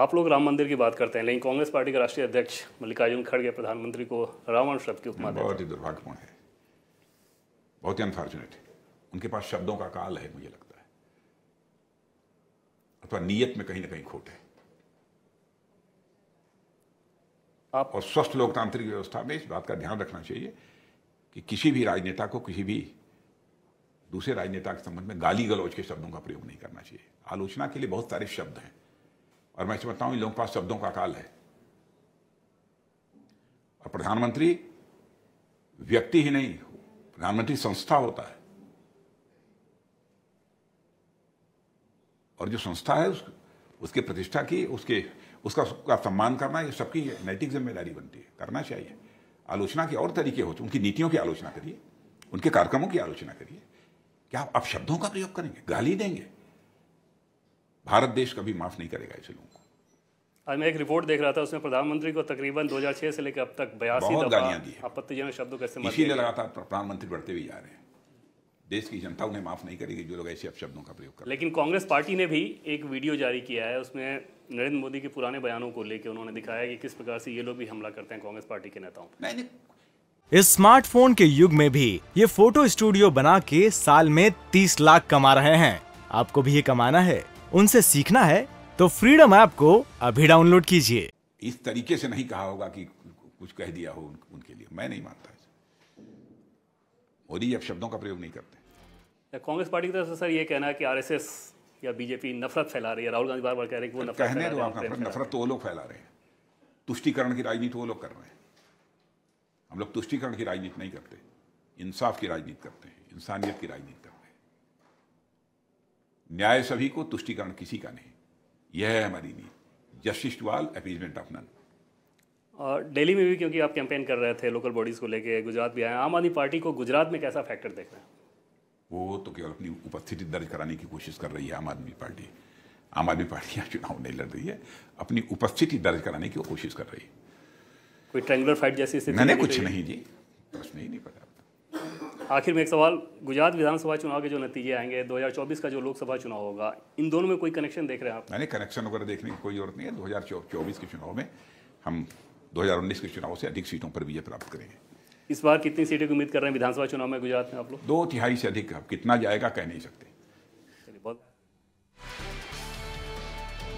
आप लोग राम मंदिर की बात करते हैं लेकिन कांग्रेस पार्टी के राष्ट्रीय अध्यक्ष मल्लिकार्जुन खड़गे प्रधानमंत्री को रावण शब्द की उपमा बहुत ही दुर्भाग्यपूर्ण है बहुत ही अनफॉर्चुनेट है उनके पास शब्दों का काल है मुझे लगता है अथवा नीयत में कहीं ना कहीं खोट है आप और स्वस्थ लोकतांत्रिक व्यवस्था में इस बात का ध्यान रखना चाहिए कि किसी भी राजनेता को किसी भी दूसरे राजनेता के संबंध में गाली गलौज के शब्दों का प्रयोग नहीं करना चाहिए आलोचना के लिए बहुत सारे शब्द हैं और मैं समझता हूं इन लोगों के पास शब्दों का काल है और प्रधानमंत्री व्यक्ति ही नहीं प्रधानमंत्री संस्था होता है और जो संस्था है उस, उसके प्रतिष्ठा की उसके उसका उसका सम्मान करना ये सबकी नैतिक जिम्मेदारी बनती है करना चाहिए आलोचना के और तरीके होते उनकी नीतियों की आलोचना करिए उनके कार्यक्रमों की आलोचना करिए क्या आप शब्दों का प्रयोग करेंगे गाली देंगे भारत देश कभी माफ़ नहीं करेगा ऐसे लोगों को आज मैं एक रिपोर्ट देख रहा था उसमें प्रधानमंत्री को तकरीबन 2006 से लेकर अब तक बयासी आपत्तिजनक शब्दों का इस्तेमाल लगातार प्रधानमंत्री बढ़ते हुए जा रहे हैं देश की जनता उन्हें माफ़ नहीं करेगी जो लोग ऐसे अपशब्दों का प्रयोग कर लेकिन कांग्रेस पार्टी ने भी एक वीडियो जारी किया है उसमें नरेंद्र मोदी के पुराने बयानों को लेकर उन्होंने दिखाया कि किस प्रकार से ये लोग भी हमला करते हैं कांग्रेस पार्टी के नेताओं पर इस स्मार्टफोन के युग में भी ये फोटो स्टूडियो बना के साल में तीस लाख कमा रहे हैं आपको भी ये कमाना है उनसे सीखना है तो फ्रीडम ऐप को अभी डाउनलोड कीजिए इस तरीके से नहीं कहा होगा कि कुछ कह दिया हो उनके लिए मैं नहीं मानता मोदी अब शब्दों का प्रयोग नहीं करते कांग्रेस पार्टी की तरफ से सर ये कहना है कि आरएसएस या बीजेपी नफरत फैला रही है राहुल गांधी बार बार कह रहे हैं कि वो नफरत कहने दो आप नफरत नफरत तो वो लोग फैला रहे हैं तुष्टिकरण की राजनीति वो लोग कर रहे हैं हम लोग तुष्टिकरण की राजनीति नहीं करते इंसाफ की राजनीति करते हैं इंसानियत की राजनीति करते हैं न्याय सभी को तुष्टिकरण किसी का नहीं यह है हमारी नीति justice to all appeasement of none और दिल्ली में भी क्योंकि आप कैंपेन कर रहे थे लोकल बॉडीज़ को लेके गुजरात भी आए आम आदमी पार्टी को गुजरात में कैसा फैक्टर देख रहे हैं वो तो केवल अपनी उपस्थिति दर्ज कराने की कोशिश कर रही है आम आदमी पार्टी आम आदमी पार्टी यहाँ चुनाव नहीं लड़ रही है अपनी उपस्थिति दर्ज कराने की कोशिश कर रही है कोई ट्रेंगुलर फाइट जैसी स्थिति नहीं कुछ नहीं जी प्रश्न ही नहीं पता आखिर में एक सवाल गुजरात विधानसभा चुनाव के जो नतीजे आएंगे 2024 का जो लोकसभा चुनाव होगा इन दोनों में कोई कनेक्शन देख रहे हैं आप नहीं कनेक्शन वगैरह देखने की कोई जरूरत नहीं है 2024 के चुनाव में हम दो के चुनाव से अधिक सीटों पर विजय प्राप्त करेंगे इस बार कितनी सीटें की उम्मीद कर रहे हैं विधानसभा चुनाव में गुजरात में आप लोग दो तिहाई से अधिक कितना जाएगा कह नहीं सकते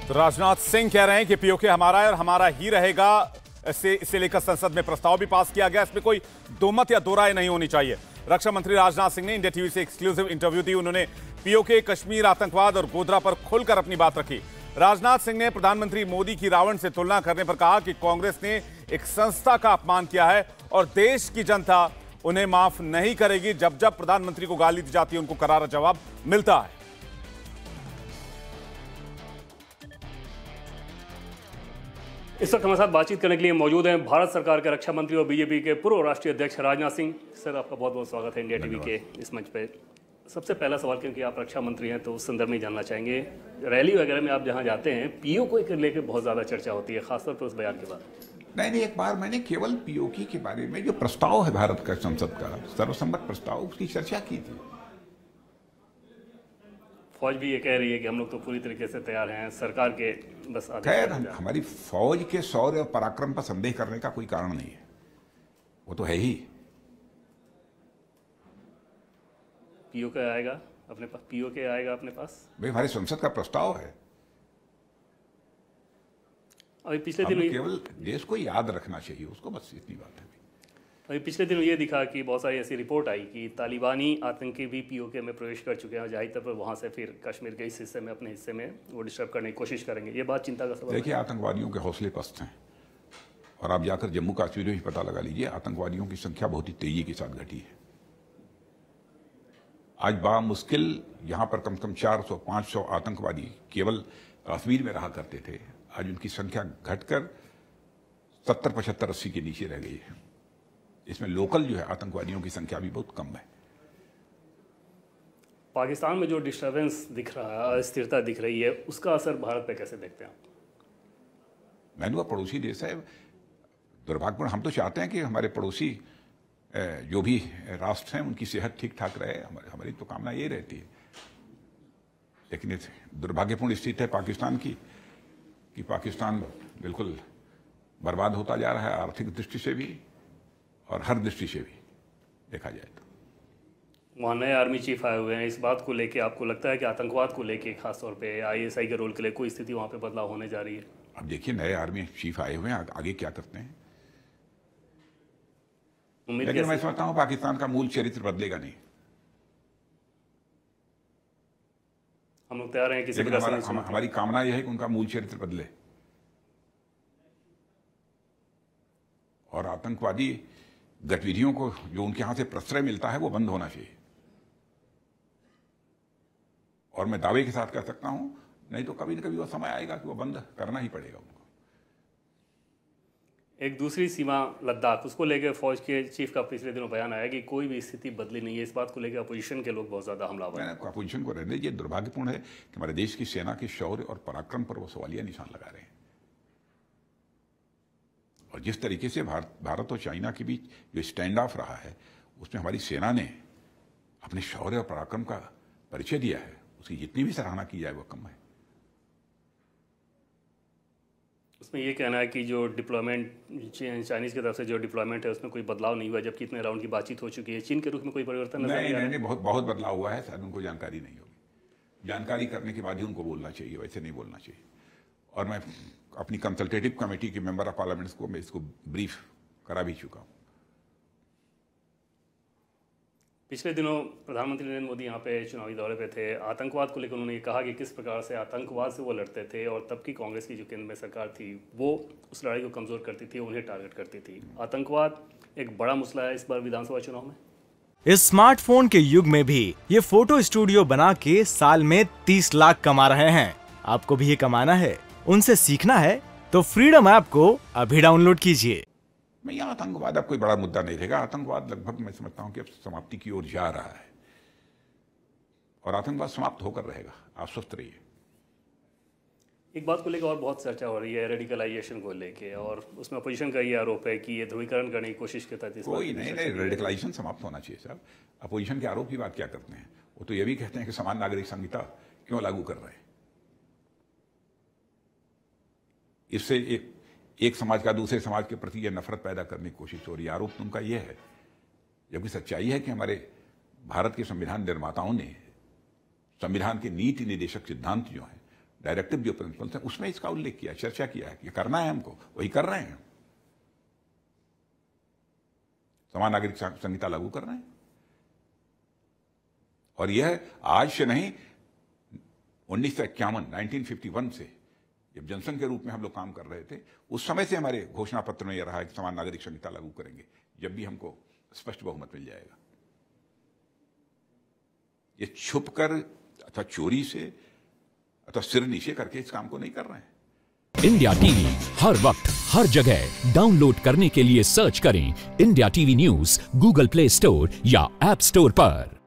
तो राजनाथ सिंह कह रहे हैं कि पीओके हमारा है और हमारा ही रहेगा इसे लेकर संसद में प्रस्ताव भी पास किया गया इसमें कोई दो मत या दो राय नहीं होनी चाहिए रक्षा मंत्री राजनाथ सिंह ने इंडिया टीवी से एक्सक्लूसिव इंटरव्यू दी उन्होंने पीओके कश्मीर आतंकवाद और गोधरा पर खुलकर अपनी बात रखी राजनाथ सिंह ने प्रधानमंत्री मोदी की रावण से तुलना करने पर कहा कि कांग्रेस ने एक संस्था का अपमान किया है और देश की जनता उन्हें माफ नहीं करेगी जब जब प्रधानमंत्री को गाली दी जाती है उनको करारा जवाब मिलता है इस वक्त हमारे साथ बातचीत करने के लिए मौजूद हैं भारत सरकार के रक्षा मंत्री और बीजेपी के पूर्व राष्ट्रीय अध्यक्ष राजनाथ सिंह सर आपका बहुत बहुत स्वागत है इंडिया टीवी के इस मंच पर सबसे पहला सवाल क्योंकि आप रक्षा मंत्री हैं तो उस संदर्भ में जानना चाहेंगे रैली वगैरह में आप जहाँ जाते हैं पी को लेकर बहुत ज़्यादा चर्चा होती है खासतौर पर उस बयान के बाद नहीं नहीं एक बार मैंने केवल पीओके के बारे में जो प्रस्ताव है भारत का संसद का सर्वसम्मत प्रस्ताव उसकी चर्चा की थी फौज भी ये कह रही है कि हम लोग तो पूरी तरीके से तैयार हैं सरकार के बस खैर हमारी फौज के शौर्य और पराक्रम पर संदेह करने का कोई कारण नहीं है वो तो है ही पीओ के आएगा अपने पास पीओ के आएगा अपने पास भाई हमारे संसद का प्रस्ताव है अभी पिछले दिन केवल देश को याद रखना चाहिए उसको बस इतनी बात है अभी पिछले दिनों ये दिखा कि बहुत सारी ऐसी रिपोर्ट आई कि तालिबानी आतंकी भी पीओके में प्रवेश कर चुके हैं जाहिर तौर पर वहाँ से फिर कश्मीर के इस हिस्से में अपने हिस्से में वो डिस्टर्ब करने की कोशिश करेंगे ये बात चिंता का सवाल देखिए आतंकवादियों के हौसले पस्त हैं और आप जाकर जम्मू कश्मीर में ही पता लगा लीजिए आतंकवादियों की संख्या बहुत ही तेजी के साथ घटी है आज मुश्किल यहाँ पर कम से कम चार सौ पाँच सौ आतंकवादी केवल कश्मीर में रहा करते थे आज उनकी संख्या घटकर सत्तर पचहत्तर अस्सी के नीचे रह गई है इसमें लोकल जो है आतंकवादियों की संख्या भी बहुत कम है पाकिस्तान में जो डिस्टर्बेंस दिख रहा है अस्थिरता दिख रही है उसका असर भारत पे कैसे देखते हैं आप मैंने कहा पड़ोसी देश है दुर्भाग्यपूर्ण हम तो चाहते हैं कि हमारे पड़ोसी जो भी राष्ट्र हैं उनकी सेहत ठीक ठाक रहे हमारी तो कामना यही रहती है लेकिन दुर्भाग्यपूर्ण स्थिति है पाकिस्तान की कि पाकिस्तान बिल्कुल बर्बाद होता जा रहा है आर्थिक दृष्टि से भी और हर दृष्टि से भी देखा जाए तो वहाँ नए आर्मी चीफ आए हुए हैं इस बात को लेके आपको लगता है कि आतंकवाद को लेके खास तौर पे आईएसआई के रोल के लिए कोई स्थिति वहाँ पे बदलाव होने जा रही है अब देखिए नए आर्मी चीफ आए हुए हैं आगे क्या करते हैं लेकिन मैं समझता हूँ पाकिस्तान का मूल चरित्र बदलेगा नहीं हम लोग तैयार हैं किसी हमारा, हम, हमारी कामना यह है कि उनका मूल चरित्र बदले और आतंकवादी गतिविधियों को जो उनके यहां से प्रश्रय मिलता है वो बंद होना चाहिए और मैं दावे के साथ कह सकता हूं नहीं तो कभी ना कभी वो समय आएगा कि वो बंद करना ही पड़ेगा उनको एक दूसरी सीमा लद्दाख उसको लेकर फौज के चीफ का पिछले दिनों बयान आया कि कोई भी स्थिति बदली नहीं है इस बात को लेकर अपोजिशन के लोग बहुत ज़्यादा हमला अपोजिशन को रहने ये दुर्भाग्यपूर्ण है कि हमारे देश की सेना के शौर्य और पराक्रम पर वो सवालिया निशान लगा रहे हैं जिस तरीके से भारत भारत और चाइना के बीच जो स्टैंड ऑफ रहा है उसमें हमारी सेना ने अपने शौर्य और पराक्रम का परिचय दिया है उसकी जितनी भी सराहना की जाए वह कम है उसमें यह कहना है कि जो डिप्लॉयमेंट चाइनीज की तरफ से जो डिप्लॉयमेंट है उसमें कोई बदलाव नहीं हुआ जबकि इतने राउंड की बातचीत हो चुकी है चीन के रुख में कोई परिवर्तन नहीं नहीं, नहीं, नहीं बहुत बहुत बदलाव हुआ है शायद उनको जानकारी नहीं होगी जानकारी करने के बाद ही उनको बोलना चाहिए वैसे नहीं बोलना चाहिए और मैं अपनी कंसल्टेटिव कमेटी के मेंबर ऑफ पार्लियामेंट्स को मैं इसको ब्रीफ करा भी चुका हूँ पिछले दिनों प्रधानमंत्री नरेंद्र मोदी यहाँ पे चुनावी दौरे पे थे आतंकवाद को लेकर उन्होंने कहा कि किस प्रकार से आतंकवाद से वो लड़ते थे और तब की कांग्रेस की जो केंद्र में सरकार थी वो उस लड़ाई को कमज़ोर करती थी उन्हें टारगेट करती थी आतंकवाद एक बड़ा मसला है इस बार विधानसभा चुनाव में इस स्मार्टफोन के युग में भी ये फोटो स्टूडियो बना के साल में तीस लाख कमा रहे हैं आपको भी ये कमाना है उनसे सीखना है तो फ्रीडम ऐप को अभी डाउनलोड कीजिए मैं यहाँ आतंकवाद अब कोई बड़ा मुद्दा नहीं रहेगा आतंकवाद लगभग मैं समझता हूँ कि अब समाप्ति की ओर जा रहा है और आतंकवाद समाप्त होकर रहेगा आप स्वस्थ रहिए एक बात को लेकर और बहुत चर्चा हो रही है रेडिकलाइजेशन को लेके और उसमें अपोजिशन का ये आरोप है कि ये ध्रुवीकरण करने की कोशिश करता तहत कोई नहीं नहीं रेडिकलाइजेशन समाप्त होना चाहिए साहब अपोजिशन के आरोप की बात क्या करते हैं वो तो ये भी कहते हैं कि समान नागरिक संहिता क्यों लागू कर रहे हैं इससे एक एक समाज का दूसरे समाज के प्रति यह नफरत पैदा करने की कोशिश हो रही है आरोप उनका यह है जबकि सच्चाई है कि हमारे भारत के संविधान निर्माताओं ने संविधान के नीति निदेशक सिद्धांत जो हैं डायरेक्टिव जो प्रिंसिपल्स हैं उसमें इसका उल्लेख किया चर्चा किया है कि करना है हमको वही कर रहे हैं समान नागरिक संहिता लागू कर रहे हैं और यह आज से नहीं उन्नीस सौ इक्यावन नाइनटीन फिफ्टी वन से जब जनसंघ के रूप में हम लोग काम कर रहे थे उस समय से हमारे घोषणा पत्र में यह रहा है कि समान नागरिक संहिता लागू करेंगे जब भी हमको स्पष्ट बहुमत मिल जाएगा ये छुप कर अथवा चोरी से अथवा सिर नीचे करके इस काम को नहीं कर रहे हैं इंडिया टीवी हर वक्त हर जगह डाउनलोड करने के लिए सर्च करें India TV news Google Play Store या एप स्टोर पर